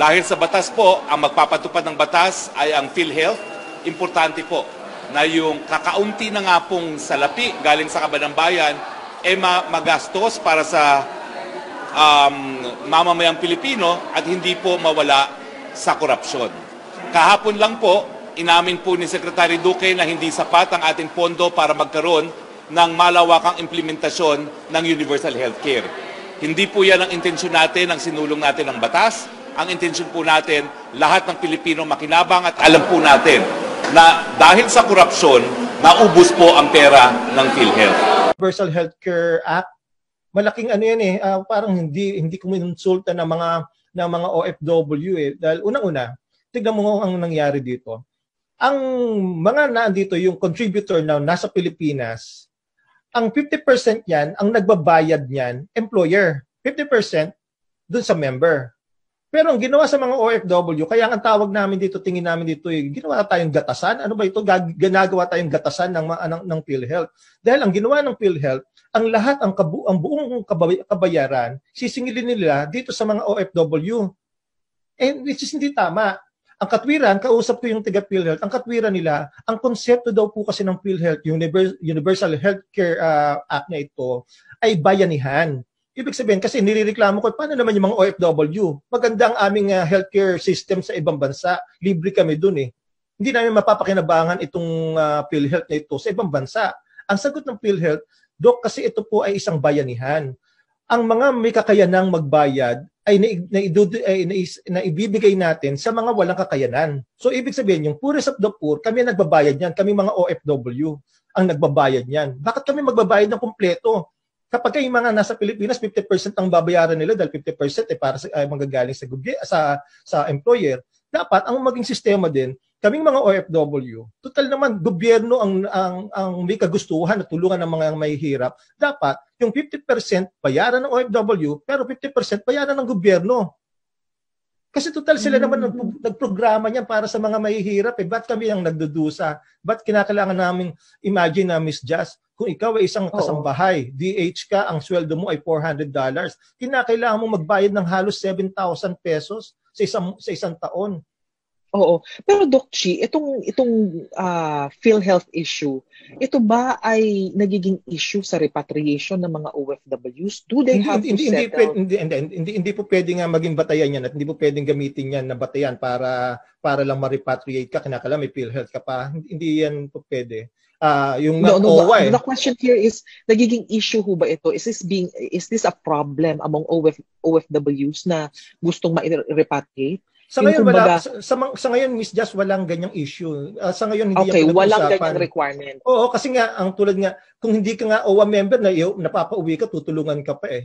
Dahil sa batas po, ang magpapatupad ng batas ay ang PhilHealth. Importante po na yung kakaunti na nga pong salapi galing sa kabanang bayan ay eh magastos para sa um, mamamayang Pilipino at hindi po mawala sa korupsyon. Kahapon lang po, inamin po ni Secretary Duque na hindi sapat ang ating pondo para magkaroon ng malawakang implementasyon ng universal healthcare. Hindi po yan ang intensyon natin, ang sinulong natin ng batas ang intensyon po natin, lahat ng Pilipino makinabang at alam po natin na dahil sa korupsyon, naubos po ang pera ng PhilHealth. Universal Healthcare Act, malaking ano yan eh, uh, parang hindi hindi kumonsulta ng mga ng mga OFW eh. Dahil unang-una, tignan mo ang nangyari dito. Ang mga nandito, yung contributor na nasa Pilipinas, ang 50% yan, ang nagbabayad niyan, employer. 50% dun sa member. Pero ang ginawa sa mga OFW, kaya ang tawag namin dito, tingin namin dito, eh, ginawa tayong gatasan. Ano ba ito? Ginagawa tayong gatasan ng, ng, ng PhilHealth. Dahil ang ginawa ng PhilHealth, ang lahat, ang, kabu, ang buong kabay, kabayaran, sisingilin nila dito sa mga OFW. And which is hindi tama. Ang katwiran, kausap ko yung tiga PhilHealth, ang katwiran nila, ang konsepto daw po kasi ng PhilHealth, Universal Healthcare uh, ah, Act na ito, ay bayanihan Ibig sabihin, kasi nilireklamo ko, paano naman yung mga OFW? Maganda ang aming uh, healthcare system sa ibang bansa. Libre kami dun eh. Hindi namin mapapakinabangan itong uh, PhilHealth na ito sa ibang bansa. Ang sagot ng PhilHealth, Dok, kasi ito po ay isang bayanihan. Ang mga may kakayanang magbayad ay, naibibigay natin sa mga walang kakayanan. So ibig sabihin, yung poorest of the poor, kami ang nagbabayad niyan, kami mga OFW ang nagbabayad niyan. Bakit kami magbabayad ng kumpleto? kapag yung mga nasa Pilipinas 50% ang babayaran nila dahil 50% ay eh, para sa ay manggagaling sa gugi, sa sa employer, dapat ang maging sistema din kaming mga OFW, total naman gobyerno ang ang ang may kagustuhan na tulungan ng mga may hirap, dapat yung 50% bayaran ng OFW pero 50% bayaran ng gobyerno. Kasi total sila mm-hmm. naman nag- nagprograma niyan para sa mga mahihirap. Eh, ba't kami ang nagdudusa? Ba't kinakailangan namin imagine na Miss Jazz, kung ikaw ay isang Oo. kasambahay, DH ka, ang sweldo mo ay $400, kinakailangan mo magbayad ng halos 7,000 pesos sa isang, sa isang taon. Oo. Pero Doc Chi, itong itong uh, ah, PhilHealth issue, ito ba ay nagiging issue sa repatriation ng mga OFWs? Do they hindi, have hindi, to hindi, settle? Hindi, hindi, hindi, hindi po pwedeng nga maging batayan yan at hindi po pwedeng gamitin yan na batayan para para lang ma-repatriate ka, kinakala may PhilHealth ka pa. Hindi, hindi yan po pwede uh, yung no, no, OWA. The, question here is, nagiging issue ho ba ito? Is this being is this a problem among OF, OFWs na gustong ma-repatriate? Sa ngayon, kumbaga, wala, sa, sa, sa ngayon, Miss Jazz, walang ganyang issue. Uh, sa ngayon, hindi okay, ako walang ganyang requirement. Oo, kasi nga, ang tulad nga, kung hindi ka nga OWA member, na, napapauwi ka, tutulungan ka pa eh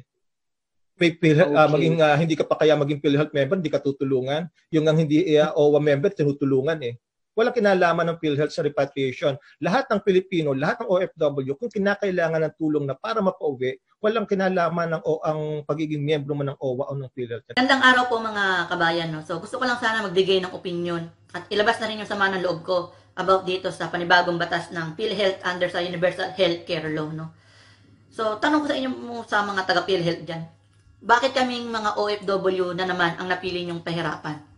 may pil, ah, okay. uh, maging uh, hindi ka pa kaya maging PhilHealth member, hindi ka tutulungan. Yung ang hindi uh, OWA member tinutulungan eh wala kinalaman ng PhilHealth sa repatriation. Lahat ng Pilipino, lahat ng OFW, kung kinakailangan ng tulong na para mapauwi, walang kinalaman ng o ang pagiging miyembro mo ng OWA o ng PhilHealth. Gandang araw po mga kabayan. No? So gusto ko lang sana magbigay ng opinion at ilabas na rin yung sama ng loob ko about dito sa panibagong batas ng PhilHealth under sa Universal Healthcare Law. No? So tanong ko sa inyo mo sa mga taga-PhilHealth dyan, bakit kaming mga OFW na naman ang napili niyong pahirapan?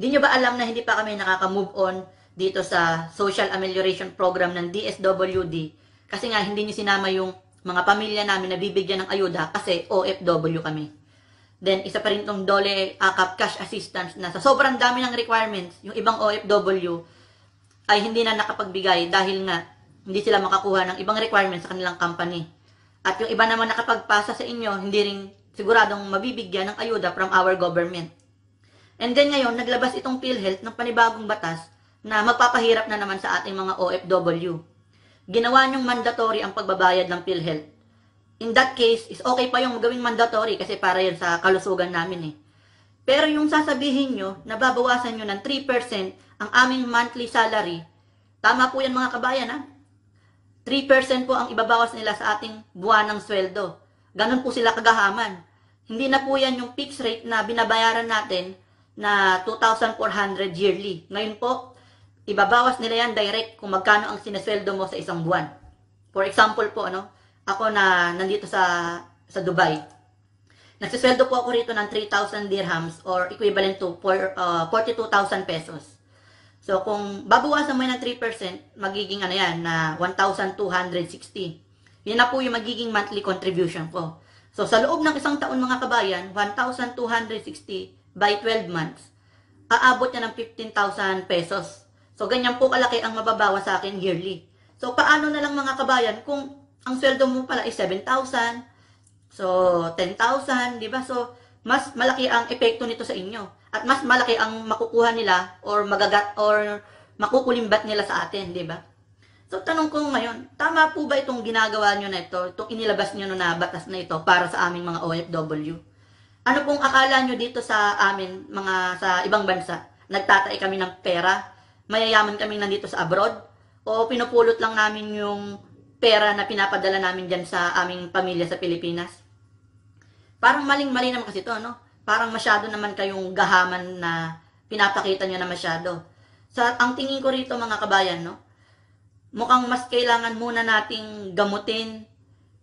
Hindi nyo ba alam na hindi pa kami nakaka-move on dito sa social amelioration program ng DSWD? Kasi nga hindi nyo sinama yung mga pamilya namin na bibigyan ng ayuda kasi OFW kami. Then, isa pa rin itong dole akap cash assistance na sa sobrang dami ng requirements, yung ibang OFW ay hindi na nakapagbigay dahil nga hindi sila makakuha ng ibang requirements sa kanilang company. At yung iba naman nakapagpasa sa inyo, hindi rin siguradong mabibigyan ng ayuda from our government. And then ngayon, naglabas itong PhilHealth ng panibagong batas na magpapahirap na naman sa ating mga OFW. Ginawa niyong mandatory ang pagbabayad ng PhilHealth. In that case, is okay pa yung gawing mandatory kasi para yan sa kalusugan namin eh. Pero yung sasabihin nyo, nababawasan nyo ng 3% ang aming monthly salary. Tama po yan mga kabayan ha. 3% po ang ibabawas nila sa ating buwan ng sweldo. Ganon po sila kagahaman. Hindi na po yan yung fixed rate na binabayaran natin na 2,400 yearly. Ngayon po, ibabawas nila yan direct kung magkano ang sinesweldo mo sa isang buwan. For example po, ano, ako na nandito sa, sa Dubai, nagsisweldo po ako rito ng 3,000 dirhams or equivalent to uh, 42,000 pesos. So, kung babawasan mo yan ng 3%, magiging ano yan, na 1,260. Yan na po yung magiging monthly contribution ko. So, sa loob ng isang taon mga kabayan, 1,260 by 12 months, aabot niya ng 15,000 pesos. So, ganyan po kalaki ang mababawa sa akin yearly. So, paano na lang mga kabayan kung ang sweldo mo pala ay 7,000, so 10,000, di ba? So, mas malaki ang epekto nito sa inyo. At mas malaki ang makukuha nila or magagat or makukulimbat nila sa atin, di ba? So, tanong ko ngayon, tama po ba itong ginagawa nyo na ito, itong inilabas nyo na batas na ito para sa aming mga OFW? Ano pong akala nyo dito sa amin, mga sa ibang bansa? Nagtatay kami ng pera? Mayayaman kami nandito sa abroad? O pinupulot lang namin yung pera na pinapadala namin dyan sa aming pamilya sa Pilipinas? Parang maling-mali naman kasi to, no? Parang masyado naman kayong gahaman na pinapakita nyo na masyado. Sa, ang tingin ko rito mga kabayan, no? Mukhang mas kailangan muna nating gamutin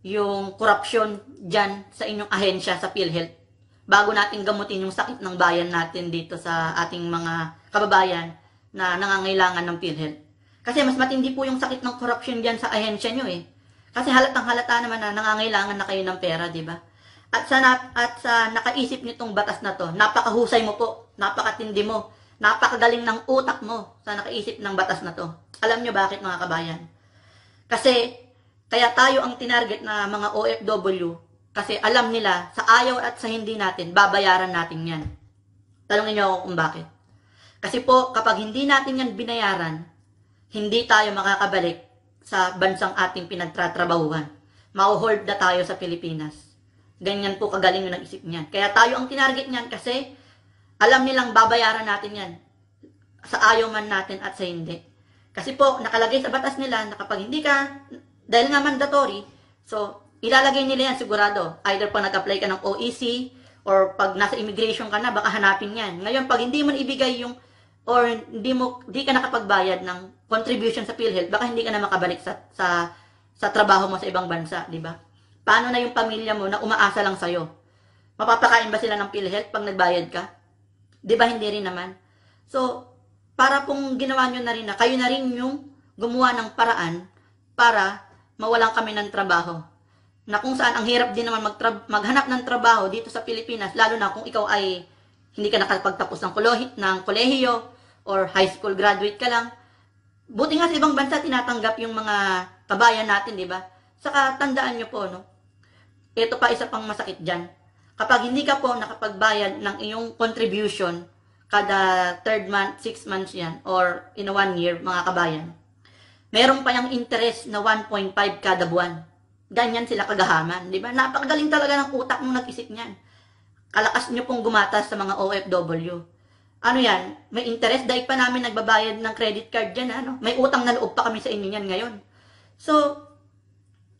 yung korupsyon dyan sa inyong ahensya sa PhilHealth bago natin gamutin yung sakit ng bayan natin dito sa ating mga kababayan na nangangailangan ng PhilHealth. Kasi mas matindi po yung sakit ng corruption diyan sa ahensya nyo eh. Kasi halatang halata naman na nangangailangan na kayo ng pera, di ba? At sa, at sa nakaisip nitong batas na to, napakahusay mo po, napakatindi mo, napakagaling ng utak mo sa nakaisip ng batas na to. Alam nyo bakit mga kabayan? Kasi kaya tayo ang tinarget na mga OFW kasi alam nila, sa ayaw at sa hindi natin, babayaran natin yan. Tanungin niyo ako kung bakit. Kasi po, kapag hindi natin yan binayaran, hindi tayo makakabalik sa bansang ating pinagtratrabahuhan. Mauhold na tayo sa Pilipinas. Ganyan po kagaling yung nag-isip niyan. Kaya tayo ang tinarget niyan kasi alam nilang babayaran natin yan sa ayaw man natin at sa hindi. Kasi po, nakalagay sa batas nila na kapag hindi ka, dahil nga mandatory, so Ilalagay nila yan sigurado. Either pag nag-apply ka ng OEC or pag nasa immigration ka na, baka hanapin yan. Ngayon, pag hindi mo ibigay yung or hindi mo hindi ka nakapagbayad ng contribution sa PhilHealth, baka hindi ka na makabalik sa sa sa trabaho mo sa ibang bansa, di ba? Paano na yung pamilya mo na umaasa lang sa iyo? Mapapakain ba sila ng PhilHealth pag nagbayad ka? Di ba hindi rin naman? So, para pong ginawa niyo na rin na, kayo na rin yung gumawa ng paraan para mawalan kami ng trabaho na kung saan ang hirap din naman maghanap ng trabaho dito sa Pilipinas, lalo na kung ikaw ay hindi ka nakapagtapos ng, kolohi, ng kolehiyo or high school graduate ka lang. Buti nga sa ibang bansa tinatanggap yung mga kabayan natin, di ba? Saka tandaan nyo po, no? Ito pa isa pang masakit dyan. Kapag hindi ka po nakapagbayad ng iyong contribution kada third month, six months yan, or in a one year, mga kabayan, meron pa yung interest na 1.5 kada buwan. Ganyan sila kagahaman, di ba? Napakagaling talaga ng utak mong nag-isip niyan. Kalakas nyo pong gumatas sa mga OFW. Ano yan? May interest. Dahil pa namin nagbabayad ng credit card dyan. Ano? May utang na loob pa kami sa inyo niyan ngayon. So,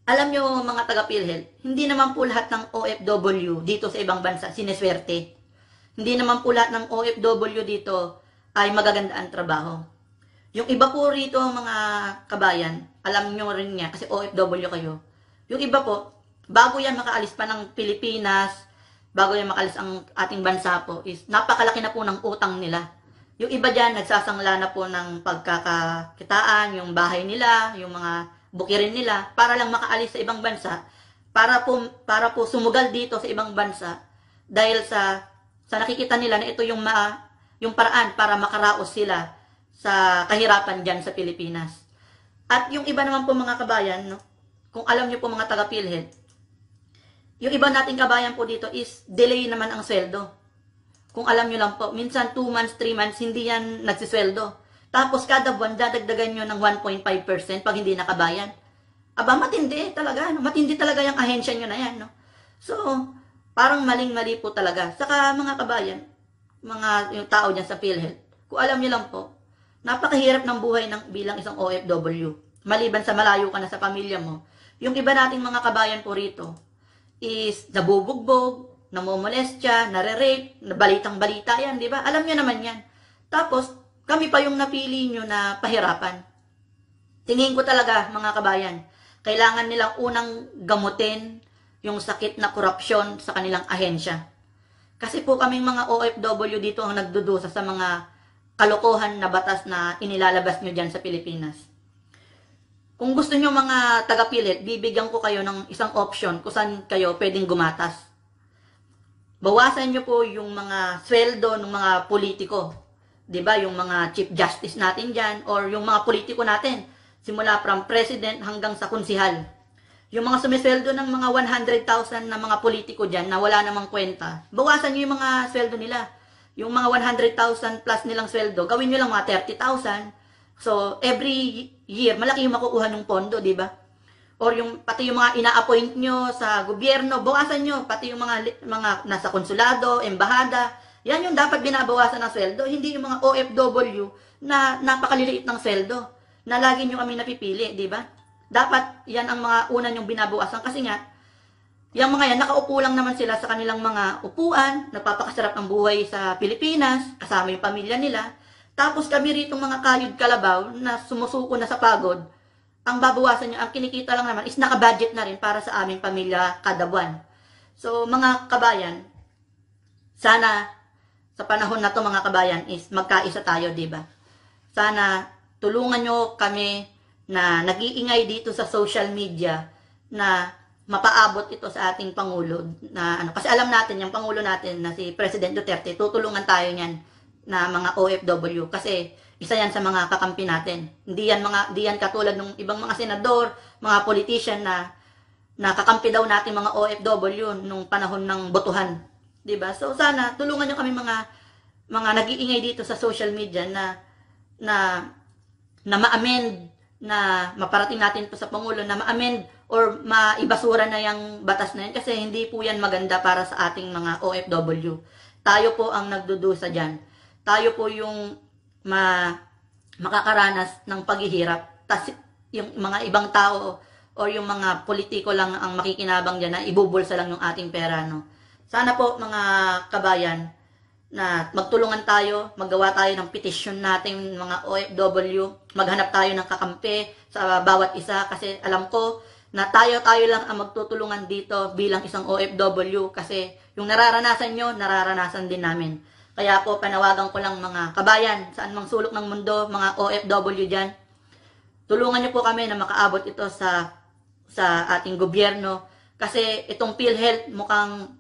alam nyo mga taga-PhilHealth, hindi naman po lahat ng OFW dito sa ibang bansa sineswerte. Hindi naman po lahat ng OFW dito ay ang trabaho. Yung iba po rito mga kabayan, alam nyo rin niya kasi OFW kayo. Yung iba po, bago yan makaalis pa ng Pilipinas, bago yan makaalis ang ating bansa po, is napakalaki na po ng utang nila. Yung iba dyan, nagsasangla na po ng pagkakakitaan, yung bahay nila, yung mga bukirin nila, para lang makaalis sa ibang bansa, para po, para po sumugal dito sa ibang bansa, dahil sa, sa nakikita nila na ito yung, ma, yung paraan para makaraos sila sa kahirapan dyan sa Pilipinas. At yung iba naman po mga kabayan, no, kung alam niyo po mga taga-PhilHealth, yung iba nating kabayan po dito is delay naman ang sweldo. Kung alam niyo lang po, minsan 2 months, 3 months, hindi yan nagsisweldo. Tapos kada buwan, dadagdagan nyo ng 1.5% pag hindi nakabayan. Aba, matindi talaga. No? Matindi talaga yung ahensya nyo na yan. No? So, parang maling-mali po talaga. Saka mga kabayan, mga yung tao dyan sa PhilHealth, kung alam nyo lang po, napakahirap ng buhay ng bilang isang OFW. Maliban sa malayo ka na sa pamilya mo, yung iba nating mga kabayan po rito is nabubugbog, namomolestya, nare-rape, balitang-balita yan, di ba? Alam nyo naman yan. Tapos, kami pa yung napili nyo na pahirapan. Tingin ko talaga, mga kabayan, kailangan nilang unang gamutin yung sakit na korupsyon sa kanilang ahensya. Kasi po kaming mga OFW dito ang nagdudusa sa mga kalokohan na batas na inilalabas nyo dyan sa Pilipinas. Kung gusto nyo mga tagapilit, bibigyan ko kayo ng isang option kung saan kayo pwedeng gumatas. Bawasan nyo po yung mga sweldo ng mga politiko. ba diba? Yung mga chief justice natin dyan or yung mga politiko natin. Simula from president hanggang sa kunsihal. Yung mga sumisweldo ng mga 100,000 na mga politiko dyan na wala namang kwenta, bawasan nyo yung mga sweldo nila. Yung mga 100,000 plus nilang sweldo, gawin nyo lang mga 30,000 So, every year, malaki yung makukuha ng pondo, di ba? Or yung, pati yung mga ina-appoint nyo sa gobyerno, bawasan nyo, pati yung mga, mga nasa konsulado, embahada, yan yung dapat binabawasan ng sweldo, hindi yung mga OFW na napakaliliit ng sweldo, na lagi nyo kami napipili, di ba? Dapat yan ang mga una nyong binabawasan kasi nga, yung mga yan, nakaupo lang naman sila sa kanilang mga upuan, nagpapakasarap ng buhay sa Pilipinas, kasama yung pamilya nila. Tapos kami rito mga kayod kalabaw na sumusuko na sa pagod, ang babawasan nyo, ang kinikita lang naman is naka-budget na rin para sa aming pamilya kada buwan. So mga kabayan, sana sa panahon na to mga kabayan is magkaisa tayo, di ba? Sana tulungan nyo kami na nag-iingay dito sa social media na mapaabot ito sa ating Pangulo. Na, ano, kasi alam natin, yung Pangulo natin na si President Duterte, tutulungan tayo niyan na mga OFW kasi isa yan sa mga kakampi natin. Hindi yan mga hindi yan katulad ng ibang mga senador, mga politician na nakakampi daw natin mga OFW nung panahon ng botohan. 'Di ba? So sana tulungan niyo kami mga mga nag-iingay dito sa social media na na na ma-amend na maparating natin po sa Pangulo na ma-amend or maibasura na yung batas na yan kasi hindi po yan maganda para sa ating mga OFW. Tayo po ang nagdudusa dyan tayo po yung ma, makakaranas ng paghihirap. Tapos yung mga ibang tao o yung mga politiko lang ang makikinabang diyan na ibubulsa lang yung ating pera. No? Sana po mga kabayan na magtulungan tayo, maggawa tayo ng petition natin mga OFW, maghanap tayo ng kakampi sa bawat isa kasi alam ko na tayo-tayo lang ang magtutulungan dito bilang isang OFW kasi yung nararanasan nyo, nararanasan din namin. Kaya po, panawagan ko lang mga kabayan, saan mang sulok ng mundo, mga OFW dyan. Tulungan niyo po kami na makaabot ito sa sa ating gobyerno. Kasi itong PhilHealth mukhang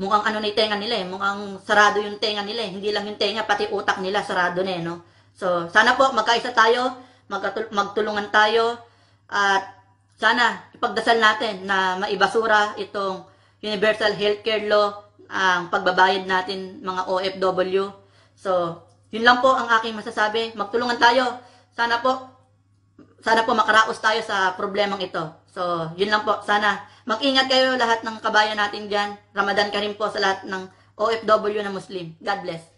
mukhang ano na tenga nila eh, mukhang sarado yung tenga nila eh. Hindi lang yung tenga, pati utak nila sarado na eh, no? So, sana po magkaisa tayo, magtul magtulungan tayo, at sana ipagdasal natin na maibasura itong Universal Healthcare Law ang pagbabayad natin mga OFW. So, yun lang po ang aking masasabi. Magtulungan tayo. Sana po sana po makaraos tayo sa problemang ito. So, yun lang po. Sana mag-ingat kayo lahat ng kabayan natin diyan. Ramadan ka rin po sa lahat ng OFW na Muslim. God bless.